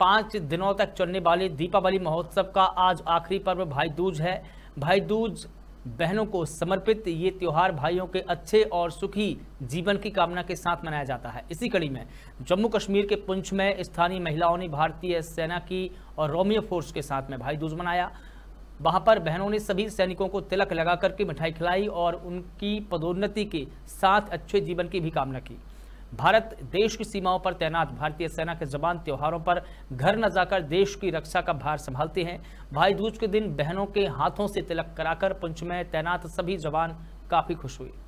पाँच दिनों तक चलने वाले दीपावली महोत्सव का आज आखिरी पर्व भाई दूज है भाई दूज बहनों को समर्पित ये त्यौहार भाइयों के अच्छे और सुखी जीवन की कामना के साथ मनाया जाता है इसी कड़ी में जम्मू कश्मीर के पुंछ में स्थानीय महिलाओं ने भारतीय सेना की और रोमियो फोर्स के साथ में भाई दूज मनाया वहां पर बहनों ने सभी सैनिकों को तिलक लगा करके मिठाई खिलाई और उनकी पदोन्नति के साथ अच्छे जीवन की भी कामना की भारत देश की सीमाओं पर तैनात भारतीय सेना के जवान त्योहारों पर घर न जाकर देश की रक्षा का भार संभालते हैं भाई दूज के दिन बहनों के हाथों से तिलक कराकर पुंछ में तैनात सभी जवान काफ़ी खुश हुए